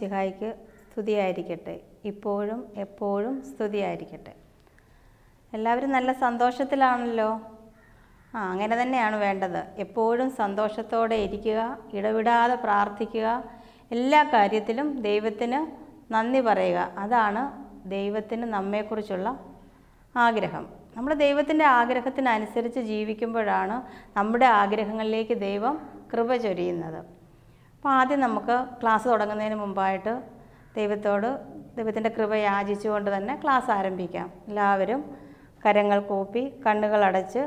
മിശിഹായിക്ക് സ്തുതിയായിരിക്കട്ടെ ഇപ്പോഴും എപ്പോഴും സ്തുതിയായിരിക്കട്ടെ എല്ലാവരും നല്ല സന്തോഷത്തിലാണല്ലോ ആ അങ്ങനെ തന്നെയാണ് വേണ്ടത് എപ്പോഴും സന്തോഷത്തോടെ ഇരിക്കുക ഇടവിടാതെ പ്രാർത്ഥിക്കുക എല്ലാ കാര്യത്തിലും ദൈവത്തിന് നന്ദി പറയുക അതാണ് ദൈവത്തിന് നമ്മെക്കുറിച്ചുള്ള ആഗ്രഹം നമ്മൾ ദൈവത്തിൻ്റെ ആഗ്രഹത്തിനനുസരിച്ച് ജീവിക്കുമ്പോഴാണ് നമ്മുടെ ആഗ്രഹങ്ങളിലേക്ക് ദൈവം കൃപ ചൊരിയുന്നത് അപ്പോൾ ആദ്യം നമുക്ക് ക്ലാസ് തുടങ്ങുന്നതിന് മുമ്പായിട്ട് ദൈവത്തോട് ദൈവത്തിൻ്റെ കൃപ യാചിച്ചുകൊണ്ട് തന്നെ ക്ലാസ് ആരംഭിക്കാം എല്ലാവരും കരങ്ങൾ കൂപ്പി കണ്ണുകൾ അടച്ച്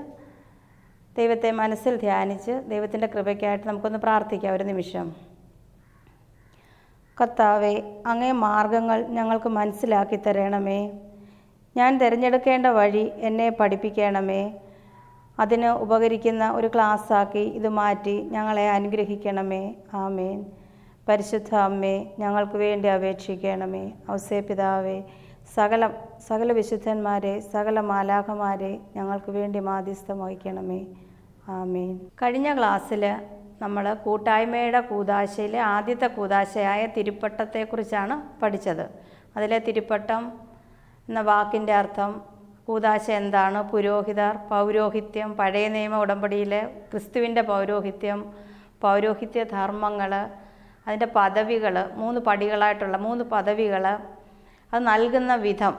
ദൈവത്തെ മനസ്സിൽ ധ്യാനിച്ച് ദൈവത്തിൻ്റെ കൃപയ്ക്കായിട്ട് നമുക്കൊന്ന് പ്രാർത്ഥിക്കാം ഒരു നിമിഷം കത്താവെ അങ്ങേ മാർഗങ്ങൾ ഞങ്ങൾക്ക് മനസ്സിലാക്കി തരണമേ ഞാൻ തിരഞ്ഞെടുക്കേണ്ട വഴി എന്നെ പഠിപ്പിക്കണമേ അതിന് ഉപകരിക്കുന്ന ഒരു ക്ലാസ്സാക്കി ഇത് മാറ്റി ഞങ്ങളെ അനുഗ്രഹിക്കണമേ ആമേൻ പരിശുദ്ധ അമ്മേ ഞങ്ങൾക്ക് വേണ്ടി അപേക്ഷിക്കണമേ ഔസേ പിതാവേ സകല സകല വിശുദ്ധന്മാരെ സകല മാലാഖമാരെ ഞങ്ങൾക്ക് വേണ്ടി മാധ്യസ്ഥം വഹിക്കണമേ ആമേൻ കഴിഞ്ഞ ക്ലാസ്സിൽ നമ്മൾ കൂട്ടായ്മയുടെ കൂതാശയിലെ ആദ്യത്തെ കൂതാശയായ തിരുപ്പട്ടത്തെക്കുറിച്ചാണ് പഠിച്ചത് അതിലെ തിരുപ്പട്ടം എന്ന വാക്കിൻ്റെ അർത്ഥം കൂതാശ എന്താണ് പുരോഹിതർ പൗരോഹിത്യം പഴയ നിയമ ഉടമ്പടിയിലെ ക്രിസ്തുവിൻ്റെ പൗരോഹിത്യം പൗരോഹിത്യ ധർമ്മങ്ങൾ അതിൻ്റെ പദവികൾ മൂന്ന് പടികളായിട്ടുള്ള മൂന്ന് പദവികൾ അത് നൽകുന്ന വിധം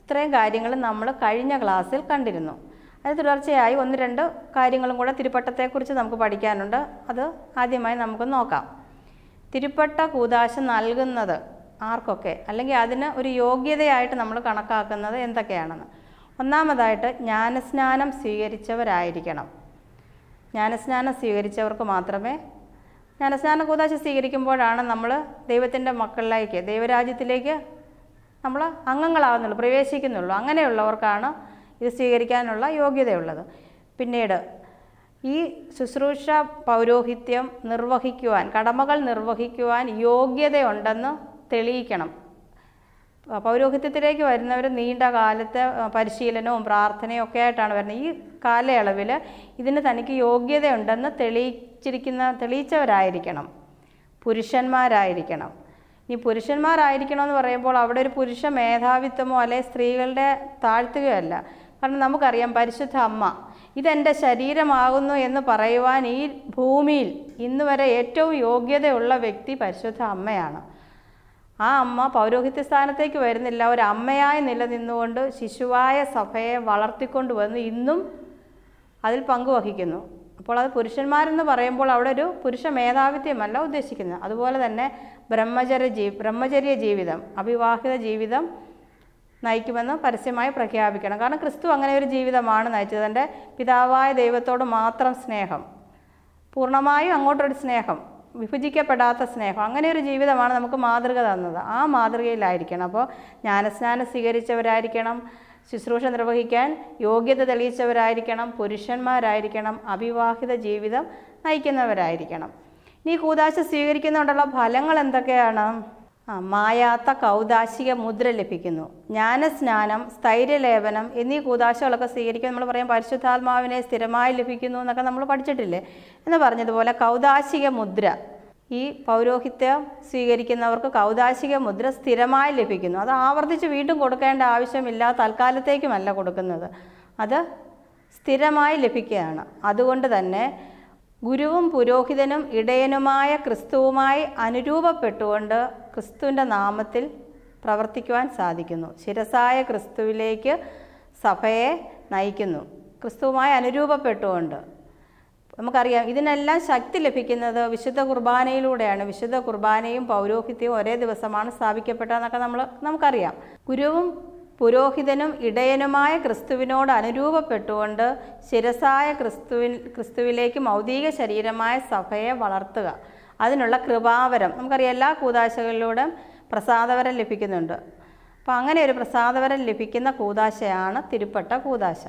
ഇത്രയും കാര്യങ്ങൾ നമ്മൾ കഴിഞ്ഞ ക്ലാസ്സിൽ കണ്ടിരുന്നു അത് തുടർച്ചയായി ഒന്ന് രണ്ട് കാര്യങ്ങളും കൂടെ തിരുപ്പട്ടത്തെക്കുറിച്ച് നമുക്ക് പഠിക്കാനുണ്ട് അത് ആദ്യമായി നമുക്ക് നോക്കാം തിരുപ്പട്ട കൂതാശ നൽകുന്നത് ആർക്കൊക്കെ അല്ലെങ്കിൽ അതിന് ഒരു യോഗ്യതയായിട്ട് നമ്മൾ കണക്കാക്കുന്നത് എന്തൊക്കെയാണെന്ന് ഒന്നാമതായിട്ട് ജ്ഞാനസ്നാനം സ്വീകരിച്ചവരായിരിക്കണം ജ്ഞാനസ്നാനം സ്വീകരിച്ചവർക്ക് മാത്രമേ ജ്ഞാനസ്നാന കൂതാശ സ്വീകരിക്കുമ്പോഴാണ് നമ്മൾ ദൈവത്തിൻ്റെ മക്കളിലേക്ക് ദൈവരാജ്യത്തിലേക്ക് നമ്മൾ അംഗങ്ങളാവുന്നുള്ളൂ പ്രവേശിക്കുന്നുള്ളൂ അങ്ങനെയുള്ളവർക്കാണ് ഇത് സ്വീകരിക്കാനുള്ള യോഗ്യതയുള്ളത് പിന്നീട് ഈ ശുശ്രൂഷ പൗരോഹിത്യം നിർവഹിക്കുവാൻ കടമകൾ നിർവഹിക്കുവാൻ യോഗ്യതയുണ്ടെന്ന് തെളിയിക്കണം പൗരോഹിത്യത്തിലേക്ക് വരുന്നവർ നീണ്ട കാലത്തെ പരിശീലനവും പ്രാർത്ഥനയും ഒക്കെ ആയിട്ടാണ് വരുന്നത് ഈ കാലയളവിൽ ഇതിന് തനിക്ക് യോഗ്യതയുണ്ടെന്ന് തെളിയിച്ചിരിക്കുന്ന തെളിയിച്ചവരായിരിക്കണം പുരുഷന്മാരായിരിക്കണം ഇനി എന്ന് പറയുമ്പോൾ അവിടെ ഒരു പുരുഷ മേധാവിത്വമോ അല്ലെ സ്ത്രീകളുടെ താഴ്ത്തുകയല്ല കാരണം നമുക്കറിയാം പരിശുദ്ധ അമ്മ ഇതെൻ്റെ ശരീരമാകുന്നു എന്ന് പറയുവാൻ ഈ ഭൂമിയിൽ ഇന്ന് വരെ ഏറ്റവും യോഗ്യതയുള്ള വ്യക്തി പരിശുദ്ധ അമ്മയാണ് ആ അമ്മ പൗരോഹിത്യ സ്ഥാനത്തേക്ക് വരുന്നില്ല ഒരു അമ്മയായി നിലനിന്നുകൊണ്ട് ശിശുവായ സഭയെ വളർത്തിക്കൊണ്ട് വന്ന് ഇന്നും അതിൽ പങ്കുവഹിക്കുന്നു അപ്പോൾ അത് പുരുഷന്മാരെന്ന് പറയുമ്പോൾ അവിടെ ഒരു പുരുഷ മേധാവിത്വമല്ല ഉദ്ദേശിക്കുന്നത് അതുപോലെ തന്നെ ബ്രഹ്മചര ജീ ബ്രഹ്മചര്യ ജീവിതം അവിവാഹിത ജീവിതം നയിക്കുമെന്ന് പരസ്യമായി പ്രഖ്യാപിക്കണം കാരണം ക്രിസ്തു അങ്ങനെ ഒരു ജീവിതമാണ് നയിച്ചത് എൻ്റെ പിതാവായ ദൈവത്തോട് മാത്രം സ്നേഹം പൂർണ്ണമായും അങ്ങോട്ടൊരു സ്നേഹം വിഭജിക്കപ്പെടാത്ത സ്നേഹം അങ്ങനെ ഒരു ജീവിതമാണ് നമുക്ക് മാതൃക തന്നത് ആ മാതൃകയിലായിരിക്കണം അപ്പോൾ ജ്ഞാനസ്നാനം സ്വീകരിച്ചവരായിരിക്കണം ശുശ്രൂഷ നിർവഹിക്കാൻ യോഗ്യത തെളിയിച്ചവരായിരിക്കണം പുരുഷന്മാരായിരിക്കണം അവിവാഹിത ജീവിതം നയിക്കുന്നവരായിരിക്കണം ഇനി കൂതാശ സ്വീകരിക്കുന്നതുകൊണ്ടുള്ള ഫലങ്ങൾ എന്തൊക്കെയാണ് മായാത്ത കൗദാശിക മുദ്ര ലഭിക്കുന്നു ജ്ഞാനസ്നാനം സ്ഥൈര്യലേപനം എന്നീ കൂതാശകളൊക്കെ സ്വീകരിക്കാൻ നമ്മൾ പറയും പരിശുദ്ധാത്മാവിനെ സ്ഥിരമായി ലഭിക്കുന്നു എന്നൊക്കെ നമ്മൾ പഠിച്ചിട്ടില്ലേ എന്ന് പറഞ്ഞതുപോലെ കൗദാശിക മുദ്ര ഈ പൗരോഹിത്യം സ്വീകരിക്കുന്നവർക്ക് കൗദാശിക മുദ്ര സ്ഥിരമായി ലഭിക്കുന്നു അത് ആവർത്തിച്ച് വീണ്ടും കൊടുക്കേണ്ട ആവശ്യമില്ല തൽക്കാലത്തേക്കുമല്ല കൊടുക്കുന്നത് അത് സ്ഥിരമായി ലഭിക്കുകയാണ് അതുകൊണ്ട് തന്നെ ഗുരുവും പുരോഹിതനും ഇടയനുമായ ക്രിസ്തുവുമായി അനുരൂപപ്പെട്ടുകൊണ്ട് ക്രിസ്തുവിൻ്റെ നാമത്തിൽ പ്രവർത്തിക്കുവാൻ സാധിക്കുന്നു ശിരസായ ക്രിസ്തുവിലേക്ക് സഭയെ നയിക്കുന്നു ക്രിസ്തുവുമായി അനുരൂപപ്പെട്ടുകൊണ്ട് നമുക്കറിയാം ഇതിനെല്ലാം ശക്തി ലഭിക്കുന്നത് വിശുദ്ധ കുർബാനയിലൂടെയാണ് വിശുദ്ധ കുർബാനയും പൗരോഹിത്യവും ഒരേ ദിവസമാണ് സ്ഥാപിക്കപ്പെട്ടതെന്നൊക്കെ നമ്മൾ നമുക്കറിയാം ഗുരുവും പുരോഹിതനും ഇടയനുമായ ക്രിസ്തുവിനോട് അനുരൂപപ്പെട്ടുകൊണ്ട് ശിരസായ ക്രിസ്തുവിൻ ക്രിസ്തുവിലേക്ക് മൗതിക ശരീരമായ സഭയെ വളർത്തുക അതിനുള്ള കൃപാവരം നമുക്കറിയാം എല്ലാ കൂതാശകളിലൂടെയും പ്രസാദവരം ലഭിക്കുന്നുണ്ട് അപ്പോൾ അങ്ങനെ ഒരു പ്രസാദവരം ലഭിക്കുന്ന കൂതാശയാണ് തിരുപ്പട്ട കൂതാശ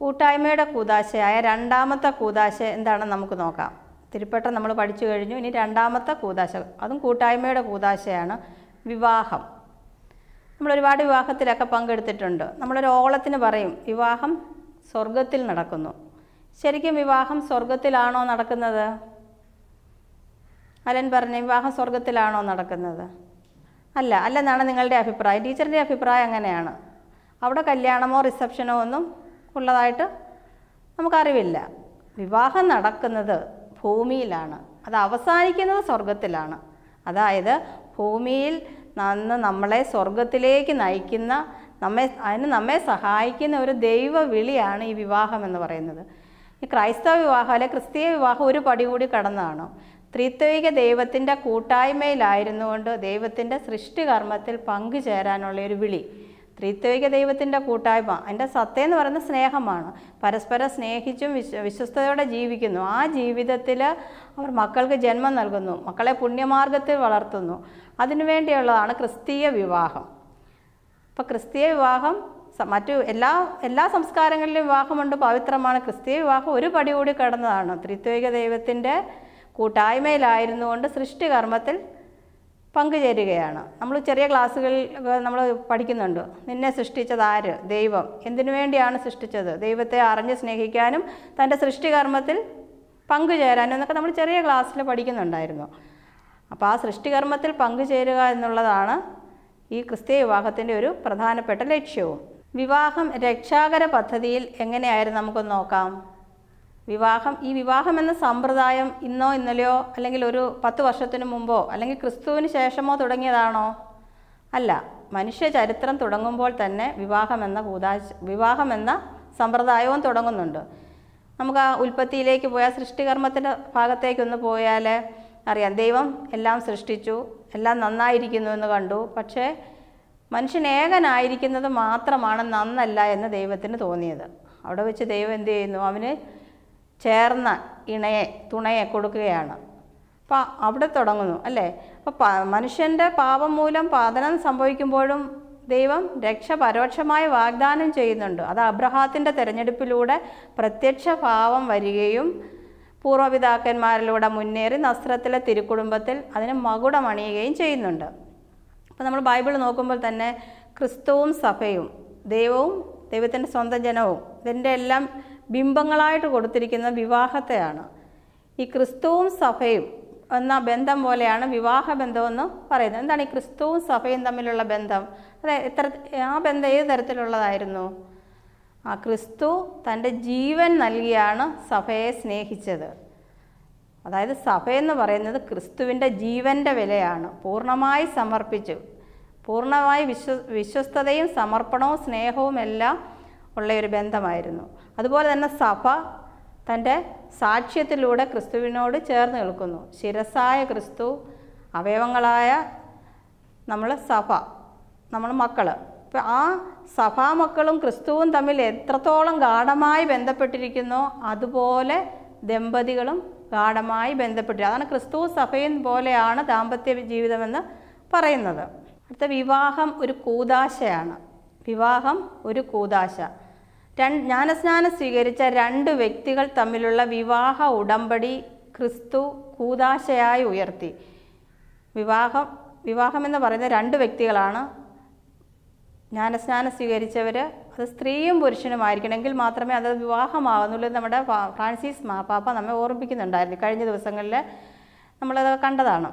കൂട്ടായ്മയുടെ കൂതാശയായ രണ്ടാമത്തെ കൂതാശ എന്താണെന്ന് നമുക്ക് നോക്കാം തിരുപ്പട്ട നമ്മൾ പഠിച്ചു കഴിഞ്ഞു ഇനി രണ്ടാമത്തെ കൂതാശ അതും കൂട്ടായ്മയുടെ കൂതാശയാണ് വിവാഹം നമ്മൾ ഒരുപാട് വിവാഹത്തിലൊക്കെ പങ്കെടുത്തിട്ടുണ്ട് നമ്മളൊരു ഓളത്തിന് പറയും വിവാഹം സ്വർഗത്തിൽ നടക്കുന്നു ശരിക്കും വിവാഹം സ്വർഗത്തിലാണോ നടക്കുന്നത് അലൻ പറഞ്ഞു വിവാഹം സ്വർഗത്തിലാണോ നടക്കുന്നത് അല്ല എന്നാണ് നിങ്ങളുടെ അഭിപ്രായം ടീച്ചറിൻ്റെ അഭിപ്രായം അങ്ങനെയാണ് അവിടെ കല്യാണമോ റിസപ്ഷനോ ഒന്നും ഉള്ളതായിട്ട് നമുക്കറിവില്ല വിവാഹം നടക്കുന്നത് ഭൂമിയിലാണ് അത് അവസാനിക്കുന്നത് സ്വർഗത്തിലാണ് അതായത് ഭൂമിയിൽ നന്ന് നമ്മളെ സ്വർഗത്തിലേക്ക് നയിക്കുന്ന നമ്മെ അതിന് നമ്മെ സഹായിക്കുന്ന ഒരു ദൈവ വിളിയാണ് ഈ വിവാഹം എന്ന് പറയുന്നത് ഈ ക്രൈസ്തവ വിവാഹം അല്ലെ ക്രിസ്തീയ വിവാഹം ഒരു പടി കൂടി കടന്നതാണ് ത്രിത്വിക ദൈവത്തിൻ്റെ കൂട്ടായ്മയിലായിരുന്നുകൊണ്ട് ദൈവത്തിൻ്റെ സൃഷ്ടികർമ്മത്തിൽ പങ്കുചേരാനുള്ള ഒരു വിളി ത്രിത്വിക ദൈവത്തിൻ്റെ കൂട്ടായ്മ എൻ്റെ സത്യ എന്ന് പറയുന്ന സ്നേഹമാണ് പരസ്പരം സ്നേഹിച്ചും വിശ്വ വിശ്വസ്തയോടെ ജീവിക്കുന്നു ആ ജീവിതത്തിൽ അവർ മക്കൾക്ക് ജന്മം നൽകുന്നു മക്കളെ പുണ്യമാർഗത്തിൽ വളർത്തുന്നു അതിനുവേണ്ടിയുള്ളതാണ് ക്രിസ്തീയ വിവാഹം ഇപ്പോൾ ക്രിസ്തീയ വിവാഹം മറ്റു എല്ലാ എല്ലാ സംസ്കാരങ്ങളിലും വിവാഹമുണ്ട് പവിത്രമാണ് ക്രിസ്തീയ വിവാഹം ഒരു പടി കൂടി കടന്നതാണ് ത്രിത്വിക ദൈവത്തിൻ്റെ കൊണ്ട് സൃഷ്ടികർമ്മത്തിൽ പങ്കുചേരുകയാണ് നമ്മൾ ചെറിയ ക്ലാസ്സുകളിൽ നമ്മൾ പഠിക്കുന്നുണ്ട് നിന്നെ സൃഷ്ടിച്ചത് ആര് ദൈവം എന്തിനു വേണ്ടിയാണ് സൃഷ്ടിച്ചത് ദൈവത്തെ അറിഞ്ഞ് സ്നേഹിക്കാനും തൻ്റെ സൃഷ്ടികർമ്മത്തിൽ പങ്കുചേരാനും എന്നൊക്കെ നമ്മൾ ചെറിയ ക്ലാസ്സിൽ പഠിക്കുന്നുണ്ടായിരുന്നു അപ്പോൾ ആ സൃഷ്ടികർമ്മത്തിൽ പങ്കുചേരുക എന്നുള്ളതാണ് ഈ ക്രിസ്തീയ വിവാഹത്തിൻ്റെ ഒരു പ്രധാനപ്പെട്ട ലക്ഷ്യവും വിവാഹം രക്ഷാകര പദ്ധതിയിൽ എങ്ങനെയായിരുന്നു നമുക്കൊന്ന് നോക്കാം വിവാഹം ഈ വിവാഹം എന്ന സമ്പ്രദായം ഇന്നോ ഇന്നലെയോ അല്ലെങ്കിൽ ഒരു പത്ത് വർഷത്തിന് മുമ്പോ അല്ലെങ്കിൽ ക്രിസ്തുവിന് ശേഷമോ തുടങ്ങിയതാണോ അല്ല മനുഷ്യ ചരിത്രം തുടങ്ങുമ്പോൾ തന്നെ വിവാഹം എന്ന കൂതാ എന്ന സമ്പ്രദായവും തുടങ്ങുന്നുണ്ട് നമുക്ക് ആ ഉൽപ്പത്തിയിലേക്ക് പോയാൽ സൃഷ്ടികർമ്മത്തിൻ്റെ ഭാഗത്തേക്കൊന്ന് പോയാൽ അറിയാം ദൈവം എല്ലാം സൃഷ്ടിച്ചു എല്ലാം നന്നായിരിക്കുന്നു എന്ന് കണ്ടു പക്ഷേ മനുഷ്യൻ ഏകനായിരിക്കുന്നത് മാത്രമാണ് നന്നല്ല എന്ന് ദൈവത്തിന് തോന്നിയത് അവിടെ വെച്ച് ദൈവം എന്ത് ചെയ്യുന്നു അവന് ചേർന്ന ഇണയെ തുണയെ കൊടുക്കുകയാണ് അപ്പോൾ അവിടെ തുടങ്ങുന്നു അല്ലേ അപ്പോൾ മനുഷ്യൻ്റെ പാപം മൂലം പാതനം സംഭവിക്കുമ്പോഴും ദൈവം രക്ഷ പരോക്ഷമായി വാഗ്ദാനം ചെയ്യുന്നുണ്ട് അത് അബ്രഹാത്തിൻ്റെ തിരഞ്ഞെടുപ്പിലൂടെ പ്രത്യക്ഷ ഭാവം വരികയും പൂർവ്വപിതാക്കന്മാരിലൂടെ മുന്നേറി നസ്രത്തിലെ തിരുക്കുടുംബത്തിൽ അതിന് മകുടമണിയുകയും ചെയ്യുന്നുണ്ട് അപ്പോൾ നമ്മൾ ബൈബിൾ നോക്കുമ്പോൾ തന്നെ ക്രിസ്തുവും സഭയും ദൈവവും ദൈവത്തിൻ്റെ സ്വന്തം ജനവും ഇതിൻ്റെ എല്ലാം ബിംബങ്ങളായിട്ട് കൊടുത്തിരിക്കുന്ന വിവാഹത്തെയാണ് ഈ ക്രിസ്തുവും സഭയും എന്ന ബന്ധം പോലെയാണ് വിവാഹ ബന്ധമെന്ന് പറയുന്നത് എന്താണ് ഈ ക്രിസ്തുവും സഭയും തമ്മിലുള്ള ബന്ധം അതായത് എത്ര ആ ബന്ധം ഏത് തരത്തിലുള്ളതായിരുന്നു ആ ക്രിസ്തു തൻ്റെ ജീവൻ നൽകിയാണ് സഭയെ സ്നേഹിച്ചത് അതായത് സഭയെന്ന് പറയുന്നത് ക്രിസ്തുവിൻ്റെ ജീവൻ്റെ വിലയാണ് പൂർണ്ണമായി സമർപ്പിച്ചു പൂർണ്ണമായി വിശ്വ വിശ്വസ്തതയും സമർപ്പണവും സ്നേഹവും എല്ലാം ഉള്ള ഒരു ബന്ധമായിരുന്നു അതുപോലെ തന്നെ സഭ തൻ്റെ സാക്ഷ്യത്തിലൂടെ ക്രിസ്തുവിനോട് ചേർന്ന് നിൽക്കുന്നു ശിരസായ ക്രിസ്തു അവയവങ്ങളായ നമ്മൾ സഭ നമ്മൾ മക്കൾ ഇപ്പം ആ സഭാമക്കളും ക്രിസ്തുവും തമ്മിൽ എത്രത്തോളം ഗാഠമായി ബന്ധപ്പെട്ടിരിക്കുന്നു അതുപോലെ ദമ്പതികളും ഗാഠമായി ബന്ധപ്പെട്ടിരിക്കും അതാണ് ക്രിസ്തു സഭയും പോലെയാണ് ദാമ്പത്യ ജീവിതമെന്ന് പറയുന്നത് അടുത്ത വിവാഹം ഒരു കൂതാശയാണ് വിവാഹം ഒരു കൂതാശ രണ്ട് ജ്ഞാനസ്നാനം സ്വീകരിച്ച രണ്ട് വ്യക്തികൾ തമ്മിലുള്ള വിവാഹ ഉടമ്പടി ക്രിസ്തു കൂതാശയായി ഉയർത്തി വിവാഹം വിവാഹമെന്ന് പറയുന്ന രണ്ട് വ്യക്തികളാണ് ജ്ഞാനസ്നാനം സ്വീകരിച്ചവർ അത് സ്ത്രീയും പുരുഷനുമായിരിക്കണമെങ്കിൽ മാത്രമേ അത് വിവാഹമാകുന്നുള്ളൂ നമ്മുടെ ഫ്രാൻസിസ് മാപ്പാപ്പ നമ്മെ ഓർമ്മിപ്പിക്കുന്നുണ്ടായിരുന്നു കഴിഞ്ഞ ദിവസങ്ങളിൽ നമ്മളത് കണ്ടതാണ്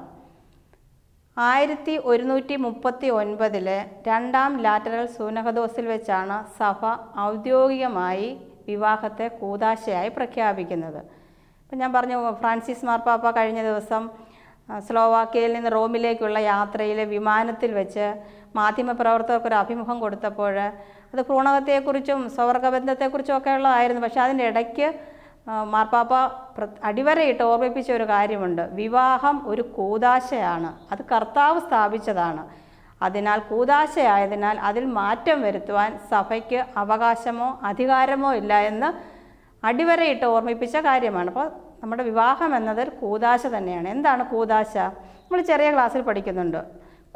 ആയിരത്തി ഒരുന്നൂറ്റി മുപ്പത്തി ഒൻപതിലെ രണ്ടാം ലാറ്ററൽ സൂനഹദോസിൽ വെച്ചാണ് സഭ ഔദ്യോഗികമായി വിവാഹത്തെ കൂതാശയായി പ്രഖ്യാപിക്കുന്നത് ഇപ്പം ഞാൻ പറഞ്ഞു ഫ്രാൻസിസ് മാർപ്പാപ്പ കഴിഞ്ഞ ദിവസം സ്ലോവാക്യയിൽ നിന്ന് റോമിലേക്കുള്ള യാത്രയിലെ വിമാനത്തിൽ വെച്ച് മാധ്യമപ്രവർത്തകർക്കൊരു അഭിമുഖം കൊടുത്തപ്പോൾ അത് ഭ്രൂണകത്തെക്കുറിച്ചും ഒക്കെ ഉള്ളതായിരുന്നു പക്ഷേ അതിൻ്റെ ഇടയ്ക്ക് മാർപ്പാപ്പ അടിവരയിട്ട് ഓർമ്മിപ്പിച്ച ഒരു കാര്യമുണ്ട് വിവാഹം ഒരു കൂതാശയാണ് അത് കർത്താവ് സ്ഥാപിച്ചതാണ് അതിനാൽ കൂതാശയായതിനാൽ അതിൽ മാറ്റം വരുത്തുവാൻ സഭയ്ക്ക് അവകാശമോ അധികാരമോ ഇല്ല എന്ന് അടിവരയിട്ട് ഓർമ്മിപ്പിച്ച കാര്യമാണ് അപ്പോൾ നമ്മുടെ വിവാഹം എന്നത് കൂതാശ തന്നെയാണ് എന്താണ് കൂതാശ നമ്മൾ ചെറിയ ക്ലാസ്സിൽ പഠിക്കുന്നുണ്ട്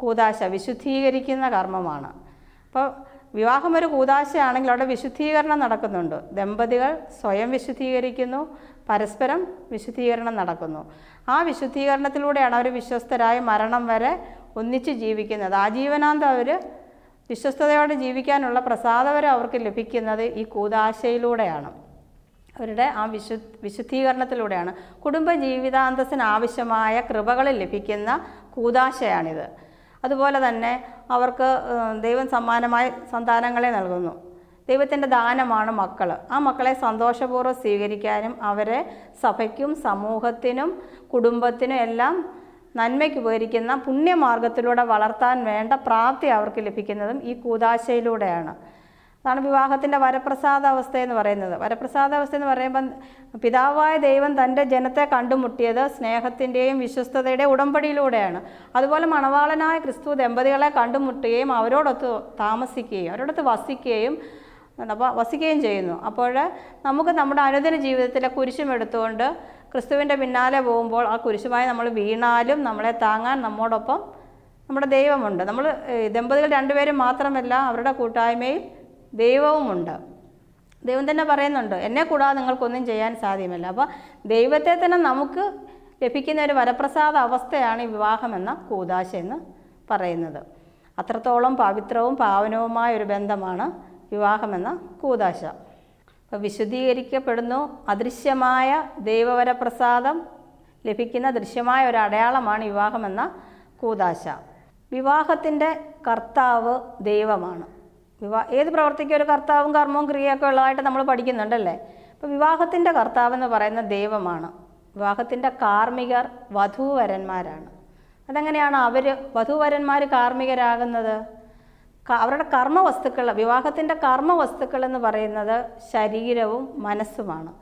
കൂതാശ വിശുദ്ധീകരിക്കുന്ന കർമ്മമാണ് അപ്പോൾ വിവാഹം ഒരു കൂതാശയാണെങ്കിൽ അവിടെ വിശുദ്ധീകരണം നടക്കുന്നുണ്ട് ദമ്പതികൾ സ്വയം വിശുദ്ധീകരിക്കുന്നു പരസ്പരം വിശുദ്ധീകരണം നടക്കുന്നു ആ വിശുദ്ധീകരണത്തിലൂടെയാണ് അവർ വിശ്വസ്തരായ മരണം വരെ ഒന്നിച്ച് ജീവിക്കുന്നത് ആജീവനാന്തം അവർ വിശ്വസ്തയോടെ ജീവിക്കാനുള്ള പ്രസാദവരം അവർക്ക് ലഭിക്കുന്നത് ഈ കൂതാശയിലൂടെയാണ് അവരുടെ ആ വിശു വിശുദ്ധീകരണത്തിലൂടെയാണ് കുടുംബ ജീവിതാന്തസ്സിന് ആവശ്യമായ കൃപകൾ ലഭിക്കുന്ന കൂതാശയാണിത് അതുപോലെ തന്നെ അവർക്ക് ദൈവം സമ്മാനമായി സന്താനങ്ങളെ നൽകുന്നു ദൈവത്തിൻ്റെ ദാനമാണ് മക്കൾ ആ മക്കളെ സന്തോഷപൂർവ്വം സ്വീകരിക്കാനും അവരെ സഭയ്ക്കും സമൂഹത്തിനും കുടുംബത്തിനും എല്ലാം നന്മയ്ക്ക് ഉപകരിക്കുന്ന പുണ്യമാർഗത്തിലൂടെ വളർത്താൻ വേണ്ട പ്രാപ്തി അവർക്ക് ലഭിക്കുന്നതും ഈ കൂതാശയിലൂടെയാണ് അതാണ് വിവാഹത്തിൻ്റെ അവസ്ഥ എന്ന് പറയുന്നത് വരപ്രസാദ അവസ്ഥ എന്ന് പറയുമ്പം പിതാവായ ദൈവം തൻ്റെ ജനത്തെ കണ്ടുമുട്ടിയത് സ്നേഹത്തിൻ്റെയും വിശ്വസ്തതയുടെയും ഉടമ്പടിയിലൂടെയാണ് അതുപോലെ മണവാളനായ ക്രിസ്തു ദമ്പതികളെ കണ്ടുമുട്ടുകയും അവരോടൊത്ത് താമസിക്കുകയും അവരോടൊത്ത് വസിക്കുകയും അപ്പോൾ വസിക്കുകയും ചെയ്യുന്നു അപ്പോൾ നമുക്ക് നമ്മുടെ അനുദിന ജീവിതത്തിലെ കുരിശും എടുത്തുകൊണ്ട് ക്രിസ്തുവിൻ്റെ പിന്നാലെ പോകുമ്പോൾ ആ കുരിശുമായി നമ്മൾ വീണാലും നമ്മളെ താങ്ങാൻ നമ്മോടൊപ്പം നമ്മുടെ ദൈവമുണ്ട് നമ്മൾ ദമ്പതികൾ രണ്ടുപേരും മാത്രമല്ല അവരുടെ കൂട്ടായ്മയിൽ ദൈവവുമുണ്ട് ദൈവം തന്നെ പറയുന്നുണ്ട് എന്നെ കൂടാതെ നിങ്ങൾക്കൊന്നും ചെയ്യാൻ സാധ്യമല്ല അപ്പോൾ ദൈവത്തെ തന്നെ നമുക്ക് ലഭിക്കുന്ന ഒരു വരപ്രസാദ അവസ്ഥയാണ് ഈ വിവാഹമെന്ന കൂതാശ എന്ന് പറയുന്നത് അത്രത്തോളം പവിത്രവും പാവനവുമായ ഒരു ബന്ധമാണ് വിവാഹമെന്ന കൂതാശ അപ്പോൾ വിശുദ്ധീകരിക്കപ്പെടുന്നു അദൃശ്യമായ ദൈവവരപ്രസാദം ലഭിക്കുന്ന ദൃശ്യമായ ഒരു അടയാളമാണ് വിവാഹമെന്ന കൂതാശ വിവാഹത്തിൻ്റെ കർത്താവ് ദൈവമാണ് വിവാ ഏത് പ്രവർത്തിക്കും ഒരു കർത്താവും കർമ്മവും ക്രിയയൊക്കെ ഉള്ളതായിട്ട് നമ്മൾ പഠിക്കുന്നുണ്ടല്ലേ അപ്പോൾ വിവാഹത്തിൻ്റെ കർത്താവ് എന്ന് പറയുന്ന ദൈവമാണ് വിവാഹത്തിൻ്റെ കാർമ്മികർ വധൂവരന്മാരാണ് അതെങ്ങനെയാണ് അവർ വധൂവരന്മാർ കാർമ്മികരാകുന്നത് അവരുടെ വസ്തുക്കൾ വിവാഹത്തിൻ്റെ വസ്തുക്കൾ എന്ന് പറയുന്നത് ശരീരവും മനസ്സുമാണ്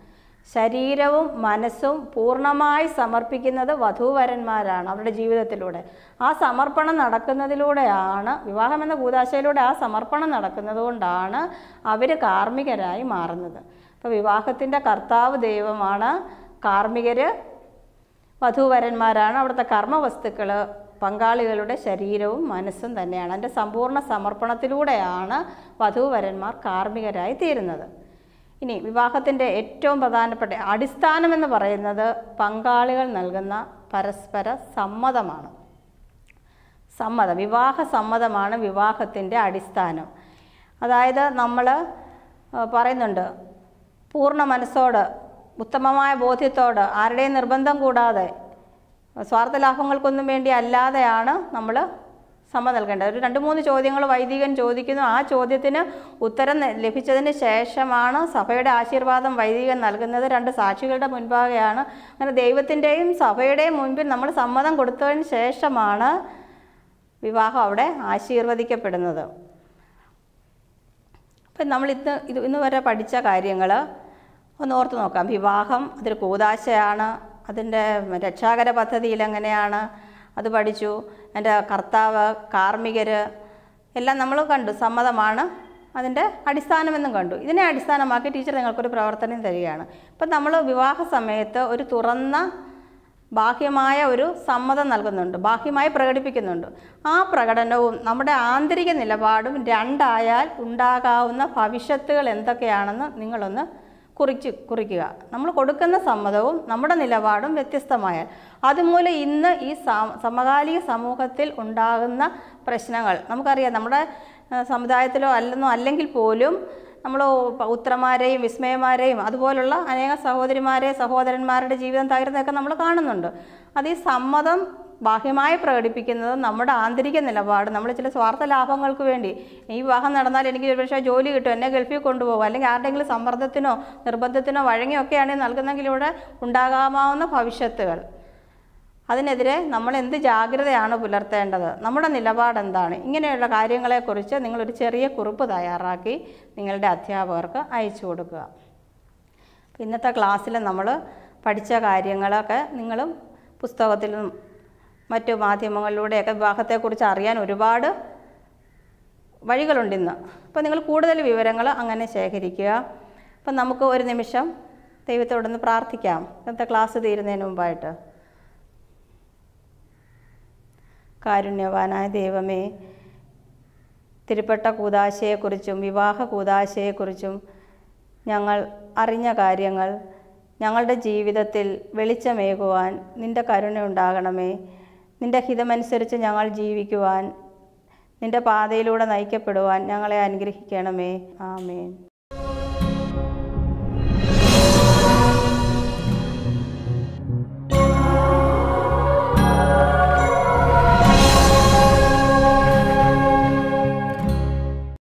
ശരീരവും മനസ്സും പൂർണ്ണമായി സമർപ്പിക്കുന്നത് വധൂവരന്മാരാണ് അവരുടെ ജീവിതത്തിലൂടെ ആ സമർപ്പണം നടക്കുന്നതിലൂടെയാണ് വിവാഹം എന്ന കൂതാശയിലൂടെ ആ സമർപ്പണം നടക്കുന്നത് കൊണ്ടാണ് അവർ കാർമ്മികരായി മാറുന്നത് അപ്പോൾ വിവാഹത്തിൻ്റെ കർത്താവ് ദൈവമാണ് കാർമ്മികർ വധൂവരന്മാരാണ് അവിടുത്തെ കർമ്മവസ്തുക്കൾ പങ്കാളികളുടെ ശരീരവും മനസ്സും തന്നെയാണ് അതിൻ്റെ സമ്പൂർണ്ണ സമർപ്പണത്തിലൂടെയാണ് വധൂവരന്മാർ കാർമ്മികരായി തീരുന്നത് ഇനി വിവാഹത്തിൻ്റെ ഏറ്റവും പ്രധാനപ്പെട്ട അടിസ്ഥാനമെന്ന് പറയുന്നത് പങ്കാളികൾ നൽകുന്ന പരസ്പര സമ്മതമാണ് സമ്മതം വിവാഹ സമ്മതമാണ് വിവാഹത്തിൻ്റെ അടിസ്ഥാനം അതായത് നമ്മൾ പറയുന്നുണ്ട് പൂർണ്ണ മനസ്സോട് ഉത്തമമായ ബോധ്യത്തോട് ആരുടെയും നിർബന്ധം കൂടാതെ സ്വാർത്ഥ ലാഭങ്ങൾക്കൊന്നും വേണ്ടി അല്ലാതെയാണ് നമ്മൾ സമ്മ നൽകേണ്ടത് ഒരു രണ്ട് മൂന്ന് ചോദ്യങ്ങൾ വൈദികൻ ചോദിക്കുന്നു ആ ചോദ്യത്തിന് ഉത്തരം ലഭിച്ചതിന് ശേഷമാണ് സഭയുടെ ആശീർവാദം വൈദികൻ നൽകുന്നത് രണ്ട് സാക്ഷികളുടെ മുൻപാകെയാണ് അങ്ങനെ ദൈവത്തിൻ്റെയും സഭയുടെയും മുൻപിൽ നമ്മൾ സമ്മതം കൊടുത്തതിന് ശേഷമാണ് വിവാഹം അവിടെ ആശീർവദിക്കപ്പെടുന്നത് അപ്പം നമ്മൾ ഇന്ന് ഇത് ഇന്ന് വരെ പഠിച്ച കാര്യങ്ങൾ ഒന്ന് ഓർത്ത് നോക്കാം വിവാഹം അതൊരു കൂതാശയാണ് അതിൻ്റെ രക്ഷാകര പദ്ധതിയിൽ എങ്ങനെയാണ് അത് പഠിച്ചു എൻ്റെ കർത്താവ് കാർമ്മികർ എല്ലാം നമ്മൾ കണ്ടു സമ്മതമാണ് അതിൻ്റെ അടിസ്ഥാനമെന്നും കണ്ടു ഇതിനെ അടിസ്ഥാനമാക്കി ടീച്ചർ നിങ്ങൾക്കൊരു പ്രവർത്തനം തരികയാണ് ഇപ്പം നമ്മൾ വിവാഹ സമയത്ത് ഒരു തുറന്ന ബാഹ്യമായ ഒരു സമ്മതം നൽകുന്നുണ്ട് ബാഹ്യമായി പ്രകടിപ്പിക്കുന്നുണ്ട് ആ പ്രകടനവും നമ്മുടെ ആന്തരിക നിലപാടും രണ്ടായാൽ ഉണ്ടാകാവുന്ന ഭവിഷ്യത്തുകൾ എന്തൊക്കെയാണെന്ന് നിങ്ങളൊന്ന് കുറിച്ച് കുറിക്കുക നമ്മൾ കൊടുക്കുന്ന സമ്മതവും നമ്മുടെ നിലപാടും വ്യത്യസ്തമായ അതുമൂലം ഇന്ന് ഈ സമകാലിക സമൂഹത്തിൽ ഉണ്ടാകുന്ന പ്രശ്നങ്ങൾ നമുക്കറിയാം നമ്മുടെ സമുദായത്തിലോ അല്ലെന്നോ അല്ലെങ്കിൽ പോലും നമ്മൾ ഉത്തരമാരെയും വിസ്മയമാരെയും അതുപോലുള്ള അനേക സഹോദരിമാരെ സഹോദരന്മാരുടെ ജീവിതം തകരുന്നതൊക്കെ നമ്മൾ കാണുന്നുണ്ട് അത് ഈ സമ്മതം ബാഹ്യമായി പ്രകടിപ്പിക്കുന്നത് നമ്മുടെ ആന്തരിക നിലപാട് നമ്മൾ ചില സ്വാർത്ഥ ലാഭങ്ങൾക്ക് വേണ്ടി ഈ വിവാഹം നടന്നാൽ എനിക്ക് ഒരുപക്ഷെ ജോലി കിട്ടും എന്നെ ഗൾഫിൽ കൊണ്ടുപോകും അല്ലെങ്കിൽ ആരുടെങ്കിലും സമ്മർദ്ദത്തിനോ നിർബന്ധത്തിനോ വഴങ്ങിയൊക്കെയാണ് നൽകുന്നെങ്കിൽ ഇവിടെ ഉണ്ടാകാമാവുന്ന ഭവിഷ്യത്തുകൾ അതിനെതിരെ നമ്മൾ എന്ത് ജാഗ്രതയാണ് പുലർത്തേണ്ടത് നമ്മുടെ നിലപാട് എന്താണ് ഇങ്ങനെയുള്ള കാര്യങ്ങളെക്കുറിച്ച് നിങ്ങളൊരു ചെറിയ കുറിപ്പ് തയ്യാറാക്കി നിങ്ങളുടെ അധ്യാപകർക്ക് അയച്ചു കൊടുക്കുക ഇന്നത്തെ ക്ലാസ്സിൽ നമ്മൾ പഠിച്ച കാര്യങ്ങളൊക്കെ നിങ്ങളും പുസ്തകത്തിലും മറ്റു മാധ്യമങ്ങളിലൂടെയൊക്കെ വിവാഹത്തെക്കുറിച്ച് അറിയാൻ ഒരുപാട് വഴികളുണ്ടിന്ന് അപ്പോൾ നിങ്ങൾ കൂടുതൽ വിവരങ്ങൾ അങ്ങനെ ശേഖരിക്കുക അപ്പം നമുക്ക് ഒരു നിമിഷം ദൈവത്തോടൊന്ന് പ്രാർത്ഥിക്കാം ഇന്നത്തെ ക്ലാസ് തീരുന്നതിന് മുമ്പായിട്ട് കാരുണ്യവാനായ ദൈവമേ തിരുപ്പെട്ട കൂതാശയെക്കുറിച്ചും വിവാഹ കൂതാശയെക്കുറിച്ചും ഞങ്ങൾ അറിഞ്ഞ കാര്യങ്ങൾ ഞങ്ങളുടെ ജീവിതത്തിൽ വെളിച്ചമേകുവാൻ നിൻ്റെ കരുണ ഉണ്ടാകണമേ നിന്റെ ഹിതമനുസരിച്ച് ഞങ്ങൾ ജീവിക്കുവാൻ നിന്റെ പാതയിലൂടെ നയിക്കപ്പെടുവാൻ ഞങ്ങളെ അനുഗ്രഹിക്കണമേ ആമേൻ